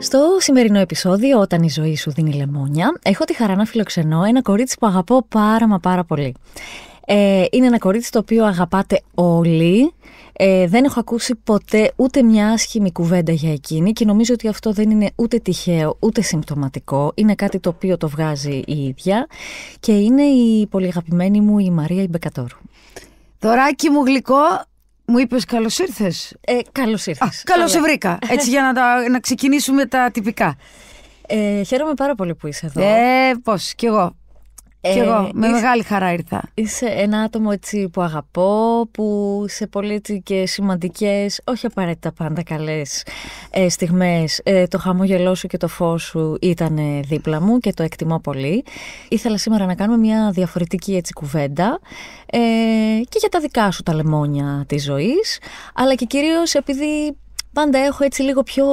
Στο σημερινό επεισόδιο, όταν η ζωή σου δίνει λεμόνια, έχω τη χαρά να φιλοξενώ ένα κορίτσι που αγαπώ πάρα μα πάρα πολύ. Ε, είναι ένα κορίτσι το οποίο αγαπάτε όλοι ε, δεν έχω ακούσει ποτέ ούτε μια άσχημη κουβέντα για εκείνη και νομίζω ότι αυτό δεν είναι ούτε τυχαίο ούτε συμπτωματικό. Είναι κάτι το οποίο το βγάζει η ίδια και είναι η πολύ αγαπημένη μου η Μαρία Ιμπεκατόρου. Δωράκι μου γλυκό, μου είπες καλώς ήρθες. Ε, καλώς ήρθες. Καλώς σε βρήκα. Έτσι για να, να ξεκινήσουμε τα τυπικά. Ε, χαίρομαι πάρα πολύ που είσαι εδώ. Ε, πώς, κι εγώ. Κι εγώ, ε, με μεγάλη χαρά ήρθα. Είσαι ένα άτομο έτσι που αγαπώ, που σε πολύ και σημαντικές, όχι απαραίτητα πάντα καλές ε, στιγμές, ε, το χαμόγελό σου και το φως σου ήταν δίπλα μου και το εκτιμώ πολύ. Ήθελα σήμερα να κάνουμε μια διαφορετική έτσι κουβέντα ε, και για τα δικά σου τα λεμόνια της ζωής, αλλά και κυρίως επειδή πάντα έχω έτσι λίγο πιο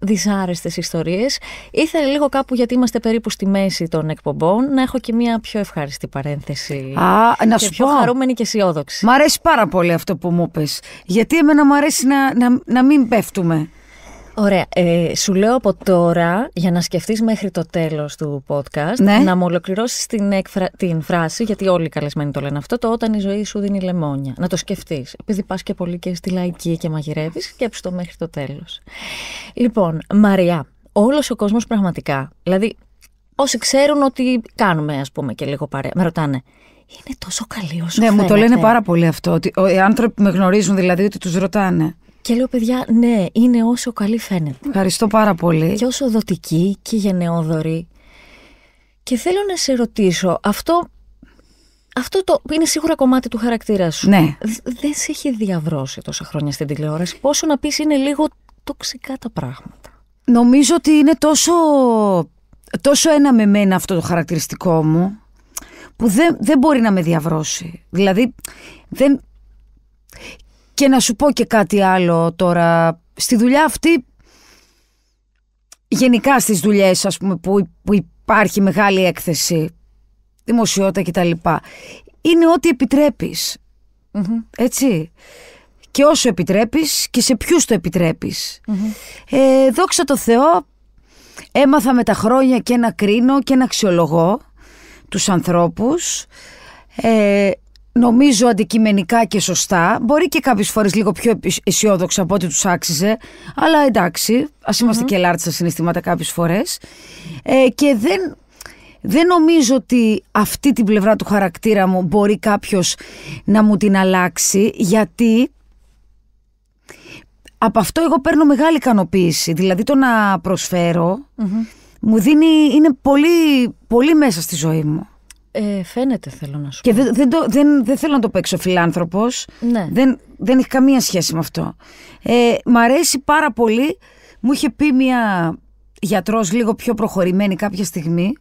δυσάρεστες ιστορίες. Ήθελα λίγο κάπου γιατί είμαστε περίπου στη μέση των εκπομπών να έχω και μια πιο ευχάριστη παρένθεση. Α, να σου πιο πω. χαρούμενη και αισιόδοξη. Μ' αρέσει πάρα πολύ αυτό που μου πες. Γιατί εμένα μου αρέσει να, να, να μην πέφτουμε. Ωραία. Ε, σου λέω από τώρα, για να σκεφτείς μέχρι το τέλος του podcast, ναι. να μου ολοκληρώσεις την, την φράση, γιατί όλοι οι καλεσμένοι το λένε αυτό, το όταν η ζωή σου δίνει λεμόνια. Να το σκεφτείς. Επειδή πας και πολύ και στη λαϊκή και μαγειρεύεις, σκέψου το μέχρι το τέλος. Λοιπόν, Μαριά, όλος ο κόσμος πραγματικά, δηλαδή όσοι ξέρουν ότι κάνουμε ας πούμε και λίγο παρέα, με ρωτάνε, είναι τόσο καλή όσο Ναι, μου το λένε πάρα πολύ αυτό, ότι οι άνθρωποι με γνωρίζουν δηλαδή ότι τους ρωτάνε. Και λέω, παιδιά, ναι, είναι όσο καλή φαίνεται. Ευχαριστώ πάρα πολύ. Και όσο δοτική και γενναιόδορη. Και θέλω να σε ρωτήσω, αυτό, αυτό το, είναι σίγουρα κομμάτι του χαρακτήρα σου. Ναι. Δεν σε έχει διαβρώσει τόσα χρόνια στην τηλεόραση. Πόσο να πεις είναι λίγο τοξικά τα πράγματα. Νομίζω ότι είναι τόσο, τόσο ένα με μένα αυτό το χαρακτηριστικό μου, που δεν, δεν μπορεί να με διαβρώσει. Δηλαδή, δεν, και να σου πω και κάτι άλλο τώρα. Στη δουλειά αυτή, γενικά στις δουλειές ας πούμε που, που υπάρχει μεγάλη έκθεση, δημοσιότητα κτλ. Είναι ό,τι Έτσι. Και όσο επιτρέπεις και σε ποιους το επιτρέπεις. Ε, δόξα τω Θεώ, έμαθα με τα χρόνια και να κρίνω και να αξιολογώ τους ανθρώπους. Ε, νομίζω αντικειμενικά και σωστά. Μπορεί και κάποιες φορές λίγο πιο αισιόδοξα από ό,τι τους άξιζε. Αλλά εντάξει, ας είμαστε mm-hmm. και λάρτσα συναισθήματα κάποιες φορές. Ε, και δεν, δεν νομίζω ότι αυτή την πλευρά του χαρακτήρα μου μπορεί κάποιος να μου την αλλάξει, γιατί από αυτό εγώ παίρνω μεγάλη ικανοποίηση. Δηλαδή το να προσφερω μου δίνει, είναι πολύ, πολύ μέσα στη ζωή μου. Ε, φαίνεται, θέλω να σου πω. Και δεν, δεν, δεν, δεν θέλω να το παίξω φιλάνθρωπος. Ναι. Δεν, δεν έχει καμία σχέση με αυτό. Ε, μ' αρέσει πάρα πολύ. Μου είχε πει μια γιατρός λίγο πιο προχωρημένη κάποια στιγμή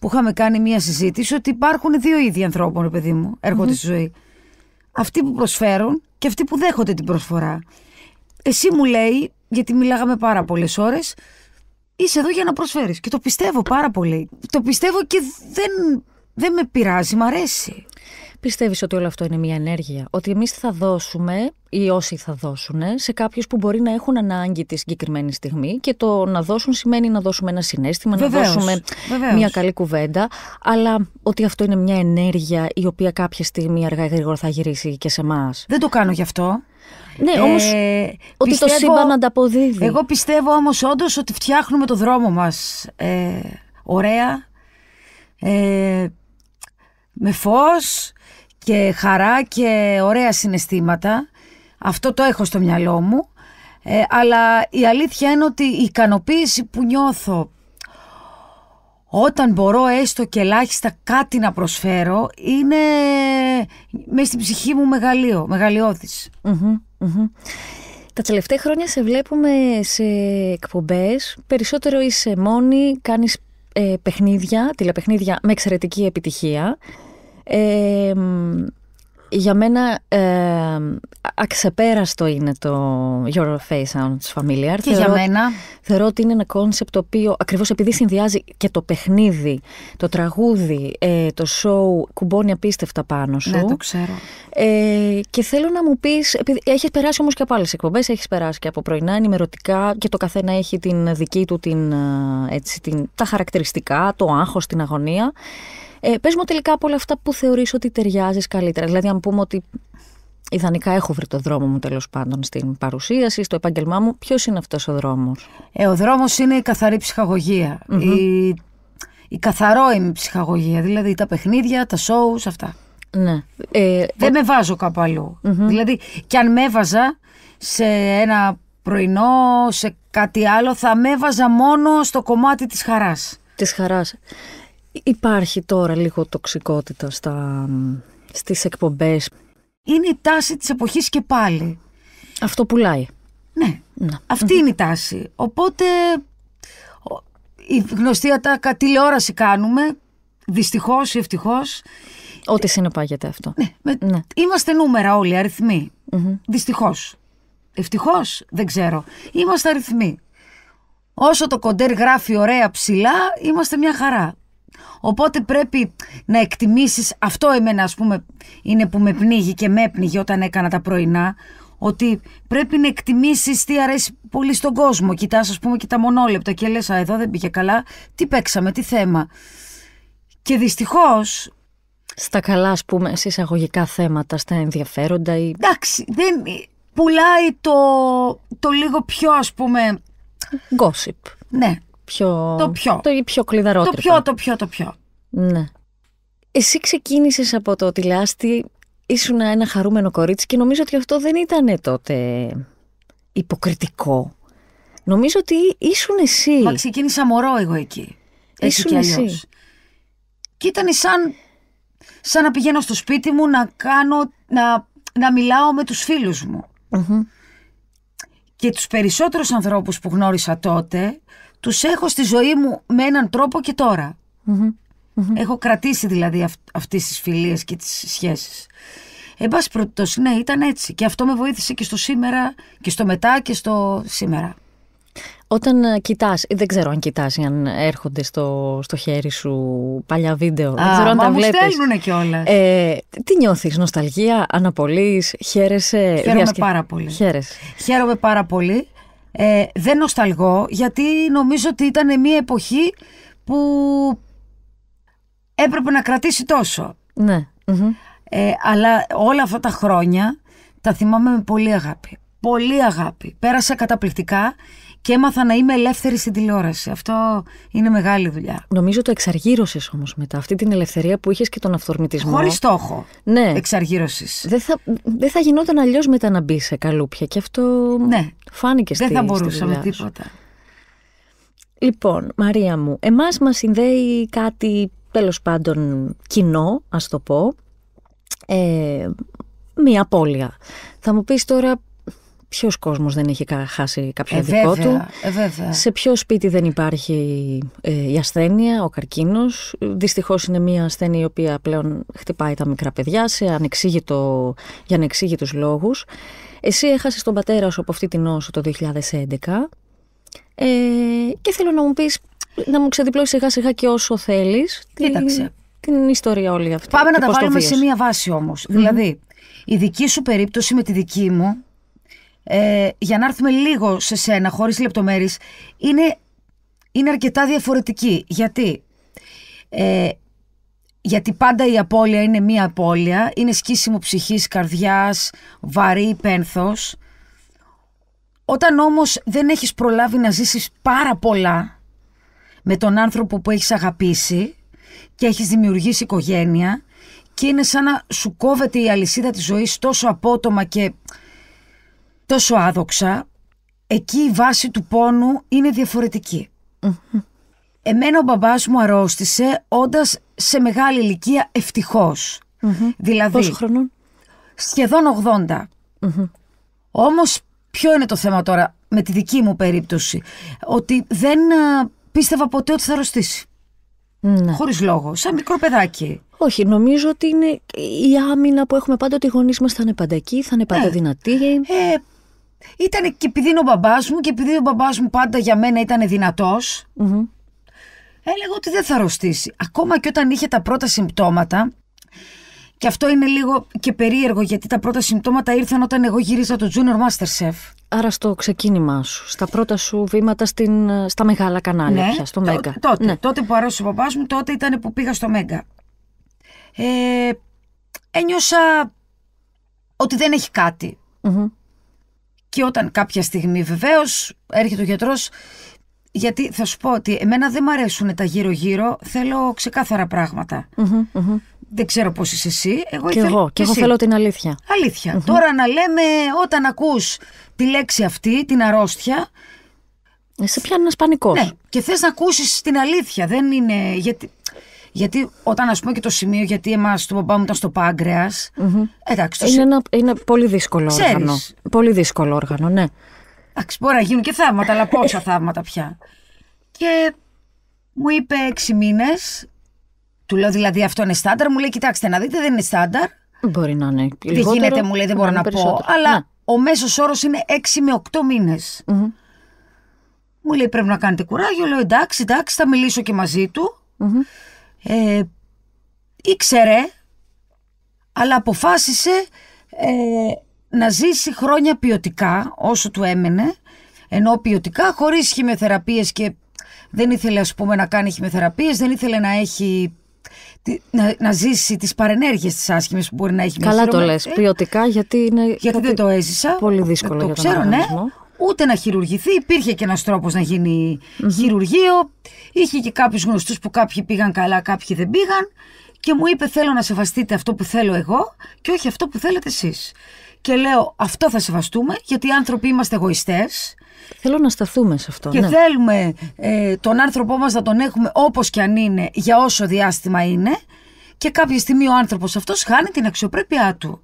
που είχαμε κάνει μια συζήτηση ότι υπάρχουν δύο είδη ανθρώπων, παιδί μου, έρχονται στη ζωή. Αυτοί που προσφέρουν και αυτοί που δέχονται την προσφορά. Εσύ μου λέει, γιατί μιλάγαμε πάρα πολλές ώρες, είσαι εδώ για να προσφέρεις. Και το πιστεύω πάρα πολύ. Το πιστεύω και δεν δεν με πειράζει, μ' αρέσει. Πιστεύεις ότι όλο αυτό είναι μια ενέργεια, ότι εμείς θα δώσουμε ή όσοι θα δώσουν σε κάποιους που μπορεί να έχουν ανάγκη τη συγκεκριμένη στιγμή και το να δώσουν σημαίνει να δώσουμε ένα συνέστημα, να δώσουμε μια καλή κουβέντα, αλλά ότι αυτό είναι μια ενέργεια η οποία κάποια στιγμή αργά ή γρήγορα θα γυρίσει και σε εμάς. Δεν το κάνω γι' αυτό. Ναι, ε, όμως. ότι το σύμπαν ανταποδίδει. Εγώ πιστεύω όμως όντως ότι φτιάχνουμε το δρόμο μας. Ε, ωραία. Ε, με φως και χαρά και ωραία συναισθήματα. Αυτό το έχω στο μυαλό μου. Ε, αλλά η αλήθεια είναι ότι η ικανοποίηση που νιώθω όταν μπορώ έστω και ελάχιστα κάτι να προσφέρω είναι μέσα στην ψυχή μου μεγαλείο, Τα τελευταία χρόνια σε βλέπουμε σε εκπομπές, περισσότερο είσαι μόνη, κάνεις ε, παιχνίδια, τηλεπαιχνίδια με εξαιρετική επιτυχία για μένα ε, αξεπέραστο είναι το Your Face Sounds Familiar. Και θεωρώ, για μένα. Θεωρώ ότι είναι ένα κόνσεπτ το οποίο ακριβώς επειδή συνδυάζει και το παιχνίδι, το τραγούδι, ε, το σοου κουμπώνει απίστευτα πάνω ναι, σου. Ναι, το ξέρω. Ε, και θέλω να μου πεις, επειδή έχεις περάσει όμως και από άλλες εκπομπές, έχεις περάσει και από πρωινά ενημερωτικά και το καθένα έχει την δική του την, ε, έτσι, την, τα χαρακτηριστικά, το άγχος, την αγωνία. Ε, μου τελικά από όλα αυτά που θεωρείς ότι ταιριάζεις καλύτερα. Δηλαδή, αν πούμε ότι ιδανικά έχω βρει το δρόμο μου τέλος πάντων στην παρουσίαση, στο επάγγελμά μου, Ποιος είναι αυτός ο δρόμος. Ε, ο δρόμος είναι η καθαρή Η, η ψυχαγωγία, δηλαδή τα παιχνίδια, τα σόου, αυτά. Ναι. Ε, Δεν ε, με βάζω κάπου Δηλαδή, κι αν με έβαζα σε ένα πρωινό, σε κάτι άλλο, θα με έβαζα μόνο στο κομμάτι της χαράς. Της χαράς. Υπάρχει τώρα λίγο τοξικότητα στα, στις εκπομπές. Είναι η τάση της εποχής και πάλι. Αυτό πουλάει. Ναι, να. αυτή είναι η τάση. Οπότε η γνωστή ατάκα τηλεόραση κάνουμε, δυστυχώς ή ευτυχώς. Ό,τι συνεπάγεται αυτό. Ναι, ναι. Είμαστε νούμερα όλοι, αριθμοί. Mm-hmm. Δυστυχώς. Ευτυχώς, δεν ξέρω. Είμαστε αριθμοί. Όσο το κοντέρ γράφει ωραία ψηλά, είμαστε μια χαρά. Οπότε πρέπει να εκτιμήσεις, αυτό εμένα ας πούμε είναι που με πνίγει και με έπνιγε όταν έκανα τα πρωινά, ότι πρέπει να εκτιμήσεις τι αρέσει πολύ στον κόσμο. Κοιτάς ας πούμε και τα μονόλεπτα και λες α εδώ δεν πήγε καλά, τι παίξαμε, τι θέμα. Και δυστυχώς στα καλά, ας πούμε, σε εισαγωγικά θέματα, στα ενδιαφέροντα. Εντάξει, δεν πουλάει το, το λίγο πιο, ας πούμε... Gossip. Ναι, το πιο. Το πιο κλειδαρότερο. Το πιο, το πιο, το πιο. Ναι. Εσύ ξεκίνησες από το τηλάστι, ήσουν ένα χαρούμενο κορίτσι και νομίζω ότι αυτό δεν ήταν τότε υποκριτικό. Νομίζω ότι ήσουν εσύ. Μα ξεκίνησα μωρό εγώ εκεί. ήσουν και εσύ. Και ήταν σαν, σαν να πηγαίνω στο σπίτι μου να κάνω, να, να μιλάω με τους φίλους μου. mm Και τους περισσότερους ανθρώπους που γνώρισα τότε, τους έχω στη ζωή μου με έναν τρόπο και τωρα εχω κρατήσει δηλαδή αυ- αυτές τις φιλίες και τις σχέσεις. Εν πάση περιπτώσει, ναι, ήταν έτσι. Και αυτό με βοήθησε και στο σήμερα και στο μετά και στο σήμερα. Όταν ε, κοιτάς, ε, δεν ξέρω αν κοιτάς αν έρχονται στο, στο χέρι σου παλιά βίντεο, δεν ξέρω αν μα τα μου Τα στέλνουνε κιόλας. Ε, τι νιώθεις, νοσταλγία, Αναπολύς, χαίρεσαι. Χαίρομαι πάρα πολύ. Χαίρομαι πάρα πολύ. Ε, δεν νοσταλγώ γιατί νομίζω ότι ήταν μια εποχή που έπρεπε να κρατήσει τόσο. Ναι. Ε, αλλά όλα αυτά τα χρόνια τα θυμάμαι με πολύ αγάπη. Πολύ αγάπη. Πέρασα καταπληκτικά και έμαθα να είμαι ελεύθερη στην τηλεόραση. Αυτό είναι μεγάλη δουλειά. Νομίζω το εξαργύρωσες όμως μετά. Αυτή την ελευθερία που είχες και τον αυθορμητισμό. Χωρίς στόχο. Ναι. Εξαργύρωσης. Δεν θα, δεν θα γινόταν αλλιώς μετά να μπει σε καλούπια. Και αυτό ναι. φάνηκε στην Δεν θα μπορούσαμε τίποτα. Λοιπόν, Μαρία μου, εμάς μας συνδέει κάτι τέλος πάντων κοινό, ας το πω, ε, μία απώλεια. Θα μου πεις τώρα Ποιος κόσμος δεν έχει χάσει κάποιο ε, δικό του. Ε, βέβαια. Σε ποιο σπίτι δεν υπάρχει ε, η ασθένεια, ο καρκίνος. Δυστυχώς είναι μια ασθένεια η οποία πλέον χτυπάει τα μικρά παιδιά σε ανεξήγητο, για ανεξήγητους λόγους. Εσύ έχασες τον πατέρα σου από αυτή την νόσο το 2011. Ε, και θέλω να μου πεις να μου ξεδιπλώσεις σιγά σιγά και όσο θέλεις. Κοίταξε. Την, ιστορία όλη αυτή Πάμε να τα βάλουμε σε μία βάση όμως. Δηλαδή η δική σου περίπτωση με τη δική μου ε, για να έρθουμε λίγο σε σένα, χωρίς λεπτομέρειες, είναι, είναι αρκετά διαφορετική. Γιατί, ε, γιατί πάντα η απώλεια είναι μία απώλεια, είναι σκίσιμο ψυχής, καρδιάς, βαρύ πένθος. Όταν όμως δεν έχεις προλάβει να ζήσεις πάρα πολλά με τον άνθρωπο που έχεις αγαπήσει και έχεις δημιουργήσει οικογένεια και είναι σαν να σου κόβεται η αλυσίδα της ζωής τόσο απότομα και τόσο άδοξα, εκεί η βάση του πόνου είναι Εμένα ο μπαμπάς μου αρρώστησε όντας σε μεγάλη ηλικία Δηλαδή... Πόσο χρονών? Σχεδόν 80. Όμως ποιο είναι το θέμα τώρα με τη δική μου περίπτωση. Ότι δεν πίστευα ποτέ ότι θα αρρωστήσει. Ναι. Χωρίς λόγο. Σαν μικρό παιδάκι. Όχι, νομίζω ότι είναι η άμυνα που έχουμε πάντα ότι οι γονείς μας θα είναι πάντα εκεί, θα είναι πάντα ναι. δυνατοί. Ε, ήταν και επειδή είναι ο μπαμπάς μου και επειδή ο μπαμπάς μου πάντα για μένα ήταν δυνατός. Έλεγα ότι δεν θα αρρωστήσει. Ακόμα και όταν είχε τα πρώτα συμπτώματα. Και αυτό είναι λίγο και περίεργο γιατί τα πρώτα συμπτώματα ήρθαν όταν εγώ γύρισα το Junior Masterchef. Άρα στο ξεκίνημά σου, στα πρώτα σου βήματα στην, στα μεγάλα κανάλια ναι, πια, στο Μέγκα. Τότε, ναι. τότε που αρρώστησε ο παπάς μου, τότε ήταν που πήγα στο Μέγκα. Ε, ένιωσα ότι δεν έχει και όταν κάποια στιγμή βεβαίως έρχεται ο γιατρός. Γιατί θα σου πω ότι εμένα δεν μ' αρέσουν τα γύρω-γύρω, θέλω ξεκάθαρα Δεν ξέρω πώς είσαι εσύ. Εγώ και εγώ, και εγώ θέλω την αλήθεια. Τώρα να λέμε, όταν ακούς τη λέξη αυτή, την αρρώστια. Ε, σε πιάνει ένας πανικός. Ναι, και θες να ακούσεις την αλήθεια. Δεν είναι. Γιατί... Γιατί όταν, ας πούμε, και το σημείο, γιατί εμάς το μπαμπά μου ήταν στο πάγκρεας. Εντάξει. Το... Είναι, ένα, είναι πολύ δύσκολο όργανο. Πολύ δύσκολο όργανο, ναι. Εντάξει, μπορεί να γίνουν και θαύματα, αλλά πόσα θαύματα πια. Και μου είπε έξι μήνες. Του λέω δηλαδή αυτό είναι στάνταρ. Μου λέει, κοιτάξτε να δείτε, δεν είναι στάνταρ. Μπορεί να είναι. Τι δεν γίνεται, μου λέει, δεν μπορώ να, πω. Αλλά ναι. ο μέσος όρος είναι έξι με 8 μήνε. Mm-hmm. Μου λέει πρέπει να κάνετε κουράγιο. Λέω εντάξει, εντάξει, θα μιλήσω και μαζί του ε, ήξερε, αλλά αποφάσισε ε, να ζήσει χρόνια ποιοτικά όσο του έμενε, ενώ ποιοτικά χωρίς χημειοθεραπείες και δεν ήθελε ας πούμε να κάνει χημειοθεραπείες, δεν ήθελε να έχει να, να ζήσει τις παρενέργειες τις άσχημες που μπορεί να έχει Καλά το λες, ποιοτικά γιατί είναι γιατί δεν το έζησα. Πολύ δύσκολο το για τον ξέρω, ναι ούτε να χειρουργηθεί. Υπήρχε και ένας τρόπος να γινει χειρουργείο. Είχε και κάποιους γνωστούς που κάποιοι πήγαν καλά, κάποιοι δεν πήγαν. Και μου είπε: Θέλω να σεβαστείτε αυτό που θέλω εγώ και όχι αυτό που θέλετε εσείς. Και λέω: Αυτό θα σεβαστούμε, γιατί οι άνθρωποι είμαστε εγωιστές. Θέλω να σταθούμε σε αυτό. Και ναι. θέλουμε ε, τον άνθρωπό μας να τον έχουμε όπως και αν είναι, για όσο διάστημα είναι. Και κάποια στιγμή ο άνθρωπος αυτός χάνει την αξιοπρέπειά του.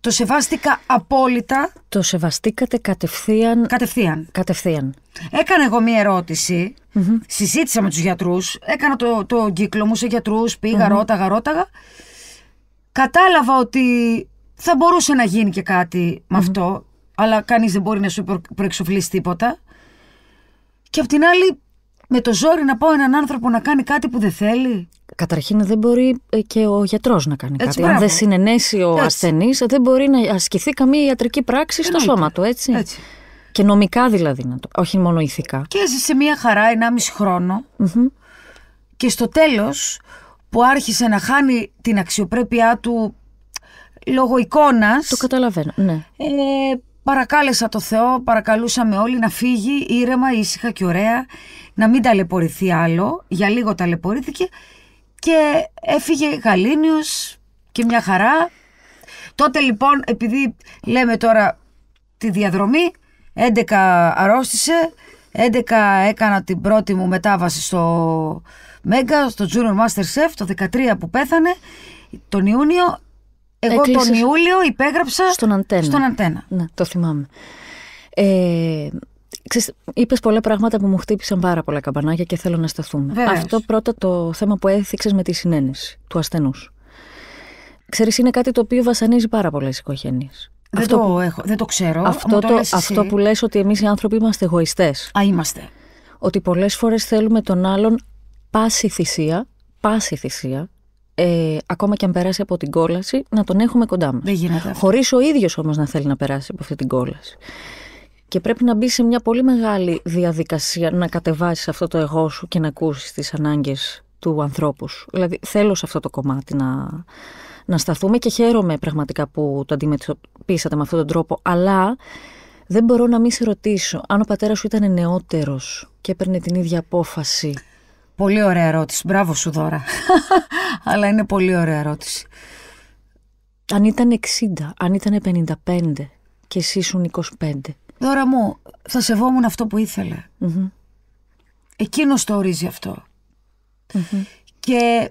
Το σεβάστηκα απόλυτα. Το σεβαστήκατε κατευθείαν. Κατευθείαν. κατευθείαν. Έκανα εγώ μία Συζήτησα με τους γιατρούς. Έκανα το, το κύκλο μου σε γιατρούς. Πήγα, mm-hmm. ρώταγα, ρώταγα. Κατάλαβα ότι θα μπορούσε να γίνει και κάτι με αυτό. Αλλά κανείς δεν μπορεί να σου προεξοφλήσει τίποτα. Και απ' την άλλη, με το ζόρι να πω έναν άνθρωπο να κάνει κάτι που δεν θέλει. Καταρχήν δεν μπορεί ε, και ο γιατρός να κάνει έτσι, κάτι. Αν δεν συνενέσει ο ασθενής, δεν μπορεί να ασκηθεί καμία ιατρική πράξη στο σώμα του, έτσι. έτσι. Και νομικά δηλαδή, να το, όχι μόνο ηθικά. Και έζησε μία χαρά 1,5 χρόνο και στο τέλος που άρχισε να χάνει την αξιοπρέπειά του λόγω εικόνας... Το καταλαβαίνω, ναι. Ε, παρακάλεσα το Θεό, παρακαλούσαμε όλοι να φύγει ήρεμα, ήσυχα και ωραία, να μην ταλαιπωρηθεί άλλο, για λίγο ταλαιπωρήθηκε και έφυγε Γαλήνιος και μια χαρά. Τότε λοιπόν, επειδή λέμε τώρα τη διαδρομή, 11 αρρώστησε, 11 έκανα την πρώτη μου μετάβαση στο Μέγκα, στο Junior Master Chef, το 13 που πέθανε, τον Ιούνιο. Εγώ τον Ιούλιο υπέγραψα στον Αντένα. Στον αντένα. Ναι, το θυμάμαι. Ε, Ξέρεις, είπες πολλά πράγματα που μου χτύπησαν πάρα πολλά καμπανάκια και θέλω να σταθούμε. Αυτό πρώτα το θέμα που έθιξες με τη συνένεση του ασθενούς. Ξέρεις, είναι κάτι το οποίο βασανίζει πάρα πολλές οικογένειες. Δεν αυτό το έχω, δεν το ξέρω. Αυτό, αυτό που λες ότι εμείς οι άνθρωποι είμαστε εγωιστές. Α, είμαστε. Ότι πολλές φορές θέλουμε τον άλλον πάση θυσία, πάση θυσία, ε, ακόμα και αν περάσει από την κόλαση, να τον έχουμε κοντά μας. Δεν γίνεται. Χωρίς ο ίδιος όμως να θέλει να περάσει από αυτή την κόλαση και πρέπει να μπει σε μια πολύ μεγάλη διαδικασία να κατεβάσεις αυτό το εγώ σου και να ακούσεις τις ανάγκες του ανθρώπου σου. Δηλαδή θέλω σε αυτό το κομμάτι να, να σταθούμε και χαίρομαι πραγματικά που το αντιμετωπίσατε με αυτόν τον τρόπο, αλλά δεν μπορώ να μην σε ρωτήσω αν ο πατέρας σου ήταν νεότερος και έπαιρνε την ίδια απόφαση. Πολύ ωραία ερώτηση. Μπράβο σου, Δώρα. Αλλά είναι πολύ ωραία ερώτηση. Αν ήταν 60, αν ήταν 55 και εσύ ήσουν 25, Δώρα μου, θα σεβόμουν αυτό που ήθελε. Εκείνος το ορίζει Και...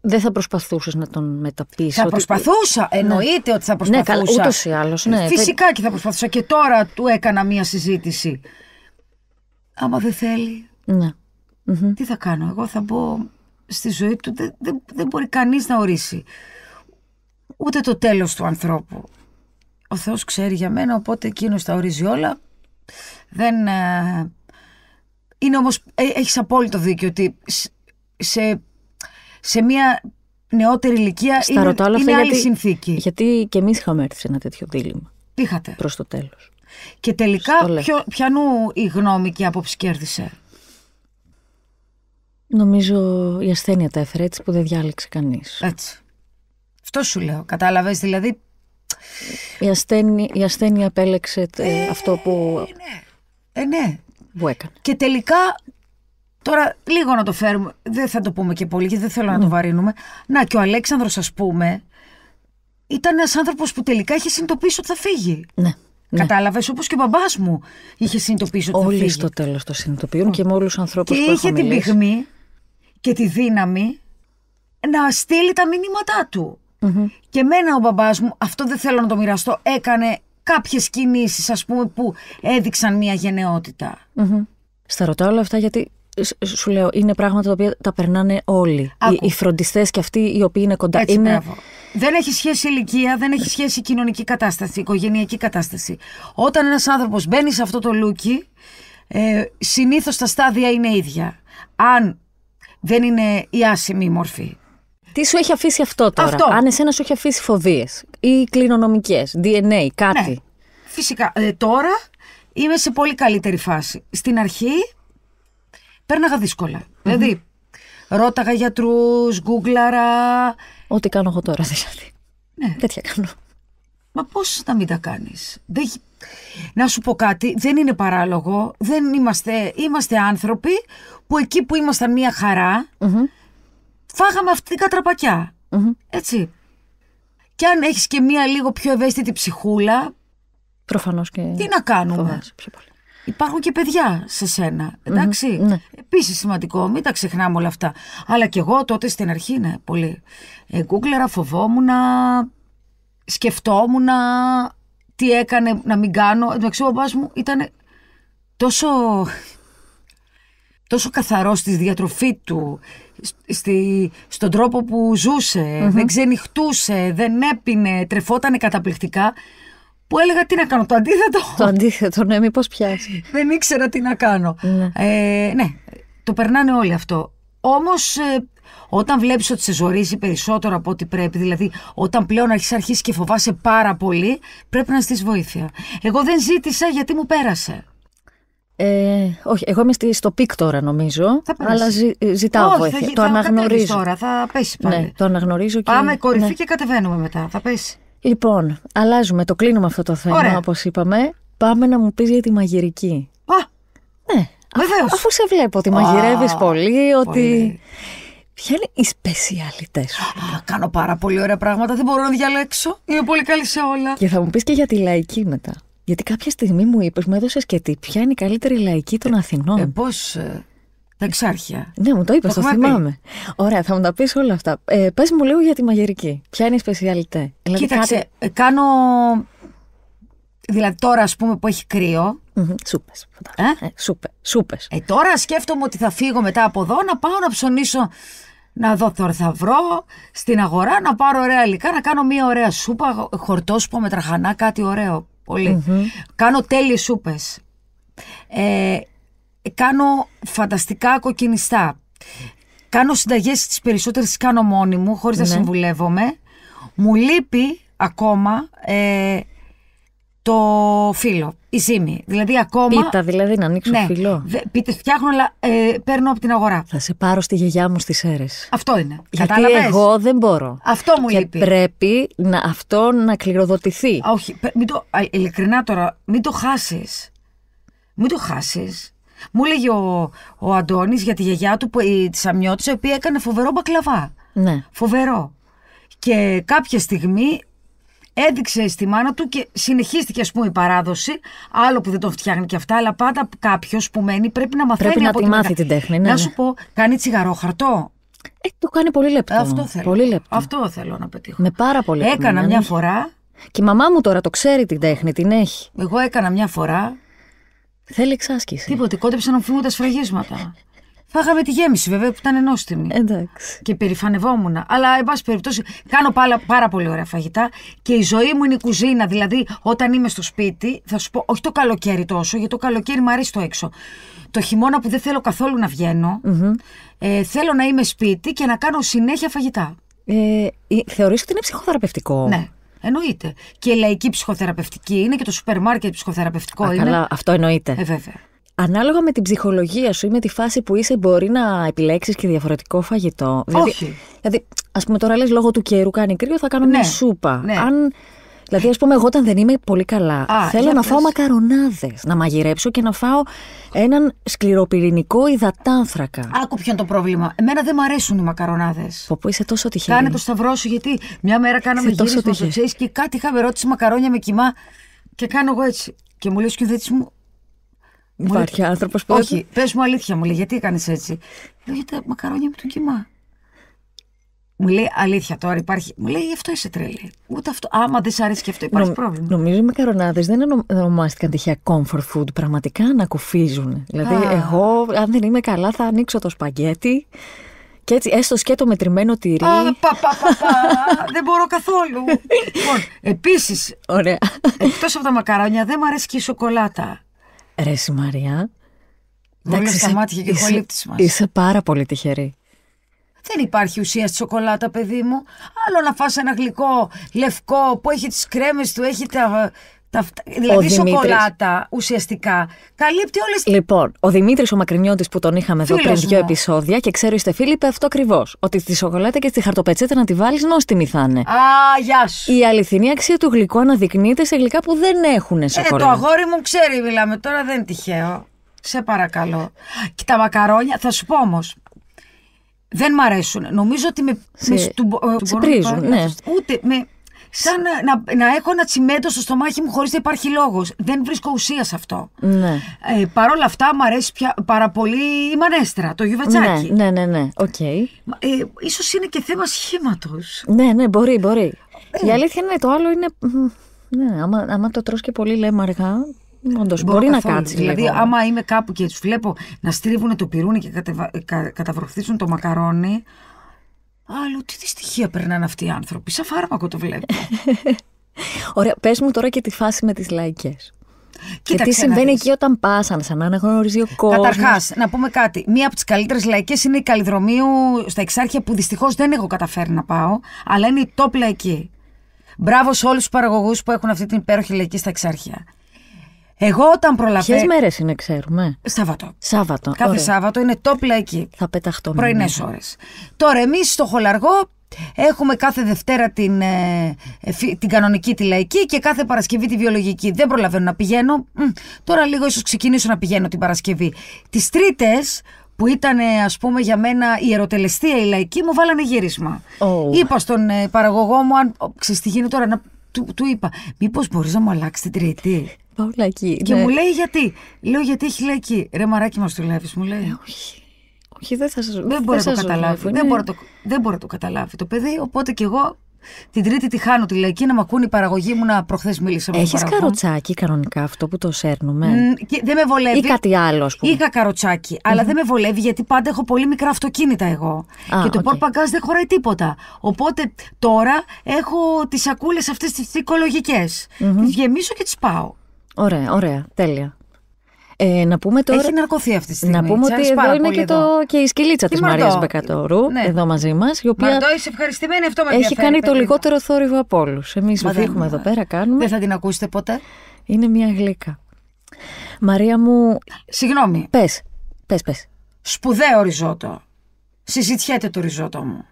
Δεν θα προσπαθούσες να τον μεταπείς. Θα προσπαθούσα. Ναι. Εννοείται ότι θα προσπαθούσα. Ναι, καλά, ούτως ή άλλως. Ναι, Φυσικά και θα προσπαθούσα. Και τώρα του έκανα μία συζήτηση. Άμα δεν θέλει, ναι. τι θα κάνω. Εγώ θα μπω στη ζωή του. Δεν, δεν, δεν μπορεί κανείς να ορίσει ούτε το τέλος του ανθρώπου ο Θεός ξέρει για μένα, οπότε εκείνος τα ορίζει όλα. Δεν... Ε, είναι όμως, ε, έχεις απόλυτο δίκιο ότι σε, σε μια νεότερη ηλικία Στα είναι, είναι γιατί, συνθήκη. Γιατί και εμείς είχαμε έρθει σε ένα τέτοιο δίλημα. Είχατε. Προς το τέλος. Και τελικά ποιο, ποιανού η γνώμη και η άποψη κέρδισε. Νομίζω η ασθένεια τα έφερε έτσι που δεν διάλεξε κανείς. Έτσι. Αυτό σου λέω. Κατάλαβες δηλαδή η ασθένεια, η ασθένεια απέλεξε ε, αυτό που... Ναι. Ε, ναι. Που έκανε. Και τελικά, τώρα λίγο να το φέρουμε, δεν θα το πούμε και πολύ γιατί δεν θέλω να το ναι. βαρύνουμε. Να και ο Αλέξανδρος ας πούμε, ήταν ένας άνθρωπος που τελικά είχε συνειδητοποιήσει ότι θα φύγει. Ναι. Ναι. Κατάλαβες, όπως και ο μπαμπάς μου είχε συνειδητοποιήσει ότι. Όλοι στο τέλος το συνειδητοποιούν και με όλους τους ανθρώπους που Και είχε την πυγμή και τη δύναμη να στείλει τα μήνυματά του. Mm-hmm. Και μένα ο μπαμπάς μου, αυτό δεν θέλω να το μοιραστώ, έκανε κάποιες κινήσεις, ας πούμε που έδειξαν μια γενναιοτητα mm-hmm. Στα ρωτάω όλα αυτά γιατί σου λέω, είναι πράγματα τα οποία τα περνάνε όλοι. Οι, οι φροντιστές και αυτοί οι οποίοι είναι κοντά. είναι... Δεν έχει σχέση ηλικία, δεν έχει σχέση κοινωνική κατάσταση, οικογενειακή κατάσταση. Όταν ένας άνθρωπος μπαίνει σε αυτό το λούκι, ε, συνήθως τα στάδια είναι ίδια. Αν δεν είναι η άσημη μορφή. Τι σου έχει αφήσει αυτό τώρα. Αυτό. Αν εσένα σου έχει αφήσει φοβίες ή κληρονομικές, DNA, κάτι. Ναι. Φυσικά. Ε, τώρα είμαι σε πολύ καλύτερη φάση. Στην αρχή πέρναγα δύσκολα. Mm-hmm. Δηλαδή, ρώταγα γιατρούς, γκούγκλαρα. Ό,τι κάνω εγώ τώρα δηλαδή. Ναι. Τέτοια κάνω. Μα πώς να μην τα κάνεις. Δεν... Να σου πω κάτι, δεν είναι παράλογο. Δεν είμαστε... είμαστε άνθρωποι που εκεί που ήμασταν μια χαρα φάγαμε αυτή την κατραπακια Έτσι. Και αν έχεις και μία λίγο πιο ευαίσθητη ψυχούλα. Προφανώς και. Τι να κάνουμε. Πιο πολύ. Υπάρχουν και παιδιά σε σένα. Εντάξει. Ναι. Επίσης σημαντικό, μην τα ξεχνάμε όλα αυτά. Αλλά και εγώ τότε στην αρχή, ναι, πολύ. Ε, φοβόμουνα, φοβόμουν, σκεφτόμουν τι έκανε να μην κάνω. Εντάξει, ο μου ήταν τόσο, τόσο καθαρός στη διατροφή του, στον τρόπο που ζουσε δεν ξενυχτούσε, δεν έπινε, τρεφότανε καταπληκτικά. Που έλεγα τι να κάνω, το αντίθετο. Το αντίθετο, ναι, μήπως πιάσει. δεν ήξερα τι να κάνω. Ναι. Ε, ναι, το περνάνε όλοι αυτό. Όμως ε, όταν βλέπεις ότι σε ζορίζει περισσότερο από ό,τι πρέπει, δηλαδή όταν πλέον έχεις αρχίσει και φοβάσαι πάρα πολύ, πρέπει να ζητήσει βοήθεια. Εγώ δεν ζήτησα γιατί μου πέρασε. Ε, όχι, εγώ είμαι στο πικ τώρα νομίζω. Θα αλλά ε, ζητάω όχι, βοήθεια. Θα, το θα, αναγνωρίζω. τώρα, θα πέσεις ναι, πάλι. Ναι, το αναγνωρίζω και. Πάμε κορυφή ναι. και κατεβαίνουμε μετά. Θα πέσει. Λοιπόν, αλλάζουμε, το κλείνουμε αυτό το θέμα όπως είπαμε. Πάμε να μου πεις για τη μαγειρική. Α! Ναι. Βεβαίως. Αφού σε βλέπω ότι μαγειρεύεις πολύ, ότι. Ποια είναι η σπεσιαλιτέ σου. κάνω πάρα πολύ ωραία πράγματα. Δεν μπορώ να διαλέξω. Είμαι πολύ καλή σε όλα. Και θα μου πεις και για τη λαϊκή μετά. Γιατί κάποια στιγμή μου είπες, μου έδωσες και τι, ποια είναι η καλύτερη λαϊκή των ε, Αθηνών. Ε, πώς. Ε, τα εξάρχεια. Ναι, μου το είπες, το, θυμάμαι. Ωραία, θα μου τα πεις όλα αυτά. Ε, Πες μου λίγο για τη μαγειρική. Ποια είναι η σπεσιαλιτέ. Δηλαδή Κοίταξε, ε, κάνω. Δηλαδή τώρα, ας πούμε, που έχει Σούπε. Σούπες. σούπες. τώρα σκέφτομαι ότι θα φύγω μετά από εδώ να πάω να ψωνίσω. Να δω θα βρω στην αγορά, να πάρω ωραία υλικά, να κάνω μια ωραία σούπα, που με τραχανά, κάτι ωραίο. Κάνω τέλειες σούπες. Ε, κάνω φανταστικά κοκκινιστά. Κάνω συνταγές τις περισσότερες τις κάνω μόνη μου, χωρίς να ναι. συμβουλεύομαι. Μου λείπει ακόμα ε, το φύλλο, η ζύμη. Δηλαδή ακόμα. Πίτα, δηλαδή να ανοίξω ναι, φύλλο. Πίτες φτιάχνω, αλλά ε, παίρνω από την αγορά. Θα σε πάρω στη γιαγιά μου στις αίρε. Αυτό είναι. Γιατί εγώ δεν μπορώ. Αυτό μου και Πρέπει να, αυτό να κληροδοτηθεί. Όχι, μην το, α, ειλικρινά τώρα, μην το χάσεις. Μην το χάσεις. Μου έλεγε ο, ο Αντώνης για τη γιαγιά του, η, της Σαμιώτη, η οποία έκανε φοβερό μπακλαβά. Ναι. Φοβερό. Και κάποια στιγμή έδειξε στη μάνα του και συνεχίστηκε, ας πούμε, η παράδοση. Άλλο που δεν το φτιάχνει και αυτά, αλλά πάντα κάποιος που μένει πρέπει να μαθαίνει. Πρέπει να τη μάθει την τέχνη, ναι. Να ναι. σου πω, κάνει τσιγαρόχαρτό. Ε, το κάνει πολύ λεπτό. Αυτό θέλω. Πολύ λεπτό. Αυτό θέλω να πετύχω. Με πάρα πολύ λεπτό. Έκανα μια φορά. Και η μαμά μου τώρα το ξέρει την τέχνη, την έχει. Εγώ έκανα μια φορά. Θέλει εξάσκηση. Τίποτε, κόντεψα να μου φύγουν τα σφραγίσματα. Φάγαμε τη γέμιση βέβαια που ήταν ενόστιμη. Εντάξει. Και περηφανευόμουν. Αλλά, εν πάση περιπτώσει, κάνω πάρα, πολύ ωραία φαγητά και η ζωή μου είναι η κουζίνα. Δηλαδή, όταν είμαι στο σπίτι, θα σου πω, όχι το καλοκαίρι τόσο, γιατί το καλοκαίρι μου αρέσει το έξω. Το χειμώνα που δεν θέλω καθόλου να βγαινω ε, θέλω να είμαι σπίτι και να κάνω συνέχεια φαγητά. Ε, ε θεωρείς ότι είναι ψυχοθεραπευτικό. Ναι. Εννοείται. Και η λαϊκή ψυχοθεραπευτική είναι και το σούπερ μάρκετ ψυχοθεραπευτικό Α, είναι. Καλά, αυτό εννοείται. Ε, βέβαια. Ανάλογα με την ψυχολογία σου ή με τη φάση που είσαι, μπορεί να επιλέξεις και διαφορετικό φαγητό. Δηλαδή, Όχι. Δηλαδή, ας πούμε, τώρα λες λόγω του καιρού κάνει κρύο, θα κάνω ναι. μια σούπα. Ναι. Αν Δηλαδή, ας πούμε, εγώ όταν δεν είμαι πολύ καλά, θέλω να πες. φάω μακαρονάδες, να μαγειρέψω και να φάω έναν σκληροπυρηνικό υδατάνθρακα. Άκου ποιο είναι το πρόβλημα. Εμένα δεν μου αρέσουν οι μακαρονάδες. Ποπού είσαι τόσο τυχερή. Κάνε το σταυρό σου, γιατί μια μέρα κάναμε γύρισμα, το και κάτι είχαμε ρώτηση μακαρόνια με κοιμά και κάνω εγώ έτσι. Και μου λέει ο σκηνοθέτης μου, Υπάρχει άνθρωπος που. Όχι, πες μου αλήθεια, μου λέει, γιατί έκανες έτσι. Λέω για τα μακαρόνια μου του κοιμά. Μου λέει αλήθεια τώρα υπάρχει. Μου λέει αυτό είσαι τρελή. Ούτε αυτό. Άμα δεν σ' αρέσει και αυτό υπάρχει Νομ, πρόβλημα. Νομίζω οι μακαρονάδες δεν ονομάστηκαν τυχαία comfort food. Πραγματικά ανακουφίζουν. Δηλαδή, εγώ, αν δεν είμαι καλά, θα ανοίξω το σπαγκέτι. Και έτσι, έστω και το μετρημένο τυρί. Α, πα, πα, πα, πα. δεν μπορώ καθόλου. λοιπόν, επίσης. Ωραία. Εκτός από τα μακαρόνια, δεν μου αρέσει και η σοκολάτα. Ρε Μαριά. εντάξει, στα μάτια και είσαι, μας. Είσαι πάρα πολύ τυχερή. Δεν υπάρχει ουσία στη σοκολάτα, παιδί μου. Άλλο να φας ένα γλυκό λευκό που έχει τις κρέμες του, έχει τα τα, δηλαδή η σοκολάτα ουσιαστικά καλύπτει όλες. τι. Λοιπόν, ο Δημήτρης ο Μακρινιώτης που τον είχαμε εδώ πριν δύο επεισόδια και ξέρω είστε φίλοι είπε αυτό ακριβώς. Ότι στη σοκολάτα και στη χαρτοπετσέτα να τη βάλεις νόστιμη θα είναι. Α, γεια σου. Η αληθινή αξία του γλυκού αναδεικνύεται σε γλυκά που δεν έχουν σοκολάτα. Ε, το αγόρι μου ξέρει μιλάμε τώρα δεν τυχαίο. Σε παρακαλώ. Και τα μακαρόνια, θα σου πω όμως. Δεν μ' αρέσουν. Νομίζω ότι με. Σε, με ε, ναι. Ούτε με, σαν να, να, έχω ένα τσιμέντο στο στομάχι μου χωρίς να υπάρχει λόγος. Δεν βρίσκω ουσία σε αυτό. Ναι. Ε, Παρ' όλα αυτά, μου αρέσει πια, πάρα πολύ η μανέστρα, το γιουβετσάκι. Ναι, ναι, ναι. ναι. Okay. Ε, ίσως είναι και θέμα σχήματος. Ναι, ναι, μπορεί, μπορεί. Ε. Η αλήθεια είναι το άλλο είναι. Ναι, άμα, άμα το τρως και πολύ λέμε αργά, μπορεί να κάτσει. Δηλαδή, άμα είμαι κάπου και τους βλέπω να στρίβουν το πυρούνι και καταβροχθήσουν το μακαρόνι, Άλλο τι δυστυχία περνάνε αυτοί οι άνθρωποι. Σαν φάρμακο το βλέπω. Ωραία, πες μου τώρα και τη φάση με τις λαϊκές. Και τι συμβαίνει εκεί όταν πάσαν, σαν να αναγνωρίζει ο κόσμος. Καταρχάς, να πούμε κάτι. Μία από τις καλύτερες λαϊκές είναι η Καλλιδρομίου στα Εξάρχεια που δυστυχώς δεν έχω καταφέρει να πάω, αλλά είναι η top λαϊκή. Μπράβο σε όλους τους παραγωγούς που έχουν αυτή την υπέροχη λαϊκή στα Εξάρχεια. Εγώ όταν προλαβαίνω. Ποιες μέρες είναι, ξέρουμε. Σάββατο. Σάββατο. Κάθε ωραία. Σάββατο είναι τόπλα εκεί. Θα πεταχτώ. Ναι, Πρωινές ναι. ώρες. Τώρα, εμείς στο χολαργό Έχουμε κάθε Δευτέρα την, ε, ε, την κανονική, τη λαϊκή και κάθε Παρασκευή τη βιολογική. Δεν προλαβαίνω να πηγαίνω. τώρα λίγο ίσως ξεκινήσω να πηγαίνω την Παρασκευή. Τις Τρίτες που ήταν ας πούμε για μένα η ερωτελεστία η λαϊκή μου βάλανε γύρισμα. Oh. Είπα στον ε, παραγωγό μου, αν, ξέρεις τι τώρα, να, του, του είπα μήπως μπορείς να μου αλλάξεις την Τρίτη. Και ναι. μου λέει γιατί. Λέω γιατί έχει λαϊκή. Ρε μαράκι μας δουλεύεις, μου λέει. Ε, όχι. Όχι, δεν θα σας Δεν δεν μπορώ να το καταλάβει. Ναι. Δεν μπορεί να το καταλάβει το παιδί, οπότε κι εγώ την Τρίτη τη χάνω τη λαϊκή να μ' ακούν η παραγωγή μου να προχθές μίλησα με Έχει καροτσάκι κανονικά αυτό που το σέρνουμε. και δεν με βολεύει. Ή κάτι άλλο, ας ειχα Είχα αλλά δεν με βολεύει γιατί πάντα έχω πολύ μικρά αυτοκίνητα εγώ. και το okay. πορπαγκάζ δεν χωράει τίποτα. Οπότε τώρα έχω τις σακούλες αυτές τις οικολογικέ. Mm-hmm. Τι γεμίσω και τις πάω. Ωραία, ωραία, τέλεια. Ε, να πούμε τώρα... Έχει ναρκωθεί αυτή τη στιγμή. Να πούμε ότι εδώ είναι και, Το, και η σκυλίτσα της Μαρίας Μπεκατόρου, ναι. εδώ μαζί μας. Η οποία. Μαρτώ, είσαι ευχαριστημένη, αυτό με Έχει κάνει το λιγότερο θόρυβο από όλους. Εμείς έχουμε εδώ πέρα, κάνουμε. Δεν θα την ακούσετε ποτέ. Είναι μια γλύκα. Μαρία μου. Συγγνώμη. Πες, πες, πες. Σπουδαίο ριζότο. Συζητιέται το ριζότο μου.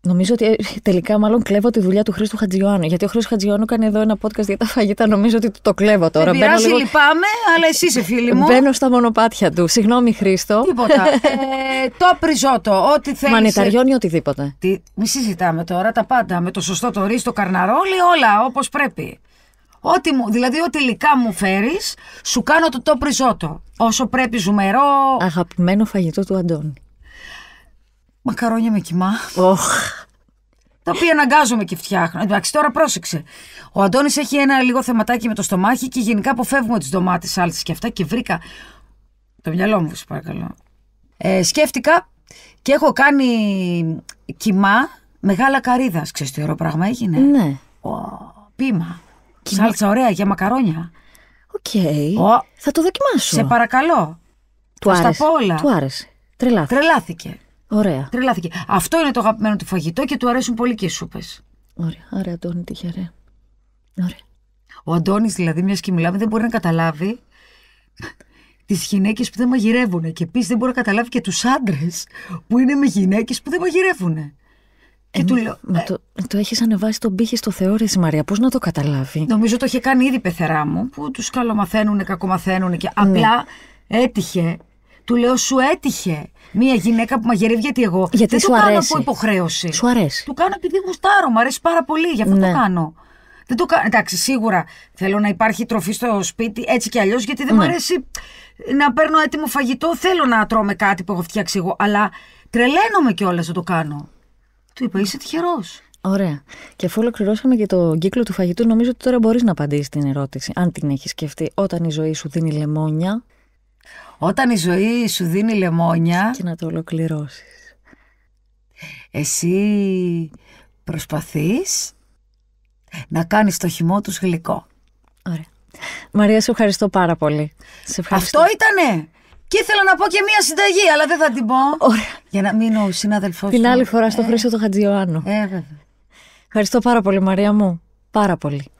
Νομίζω ότι ε, τελικά μάλλον κλέβω τη δουλειά του Χρήστου Χατζιωάννου. Γιατί ο Χρήστος Χατζιωάννου κάνει εδώ ένα podcast για τα φαγητά. Νομίζω ότι το κλέβω τώρα. Δεν πειράζει, λίγο... λυπάμαι, αλλά εσύ είσαι φίλη μου. Μπαίνω στα μονοπάτια του. Συγγνώμη, Χρήστο. Τίποτα. ε, το πριζότο, ό,τι θέλεις. Ε. Μανιταριώνει οτιδήποτε. Τι... Μη συζητάμε τώρα τα πάντα. Με το σωστό το ρίστο, καρναρόλι, όλα όπως πρέπει. Ό,τι μου, δηλαδή, ό,τι υλικά μου φέρεις, σου κάνω το τόπριζότο. Όσο πρέπει, ζουμερό. Αγαπημένο φαγητό του Αντώνη μακαρόνια με κοιμά. Oh. Τα οποία αναγκάζομαι και φτιάχνω. Εντάξει, τώρα πρόσεξε. Ο Αντώνης έχει ένα λίγο θεματάκι με το στομάχι και γενικά αποφεύγουμε τις ντομάτες, σάλτσε και αυτά. Και βρήκα. Το μυαλό μου, σε παρακαλώ. Ε, σκέφτηκα και έχω κάνει κοιμά μεγάλα καρύδα. Ξέρετε το ωραίο πράγμα έγινε. Ναι. Ο, πείμα. Κοιμά. Σάλτσα ωραία για μακαρόνια. Οκ. Θα το δοκιμάσω. Σε παρακαλώ. Του άρεσε. Του άρεσε. Τρελάθηκε. Τρελάθηκε. Ωραία. Τρελάθηκε. Αυτό είναι το αγαπημένο του φαγητό και του αρέσουν πολύ και οι σούπες. Ωραία. Άρα, Αντώνη, τυχερέ. Ωραία. Ο Αντώνης, δηλαδή, μιας και μιλάμε, δεν μπορεί να καταλάβει τις γυναίκες που δεν μαγειρεύουν. Και επίσης δεν μπορεί να καταλάβει και τους άντρες που είναι με γυναίκες που δεν μαγειρεύουν. Και ε, του λέω. Μα ε, το, το έχεις ανεβάσει τον πύχη στο θεώρηση, Μαρία. Πώς να το καταλάβει. Νομίζω το είχε κάνει ήδη πεθερά μου, που τους καλομαθαίνουν, κακομαθαίνουν και ναι. απλά έτυχε του λέω σου έτυχε μία γυναίκα που μαγειρεύει γιατί εγώ. Γιατί δεν το κάνω από υποχρέωση. Σου αρέσει. Του κάνω επειδή γουστάρω, μου αρέσει πάρα πολύ, γι' αυτό το ναι. κάνω. Δεν το κάνω. Εντάξει, σίγουρα θέλω να υπάρχει τροφή στο σπίτι έτσι κι αλλιώς, γιατί δεν ναι. μου αρέσει να παίρνω έτοιμο φαγητό. Θέλω να τρώμε κάτι που έχω φτιάξει εγώ. Αλλά τρελαίνομαι κιόλας να το κάνω. Του είπα, είσαι τυχερός. Ωραία. Και αφού ολοκληρώσαμε και το κύκλο του φαγητού, νομίζω ότι τώρα μπορείς να απαντήσεις την ερώτηση, αν την έχεις σκεφτεί, όταν η ζωή σου δίνει λεμόνια. Όταν η ζωή σου δίνει λεμόνια... Και να το ολοκληρώσεις. Εσύ προσπαθείς να κάνεις το χυμό τους γλυκό. Ωραία. Μαρία, σου ευχαριστώ πάρα πολύ. Σε ευχαριστώ. Αυτό ήτανε! Και ήθελα να πω και μία συνταγή, αλλά δεν θα την πω. Ωραία. Για να μείνω ο συνάδελφός Την άλλη φορά στο ε. του το Χατζιωάννου. Ε, βέβαια. Ευχαριστώ πάρα πολύ, Μαρία μου. Πάρα πολύ.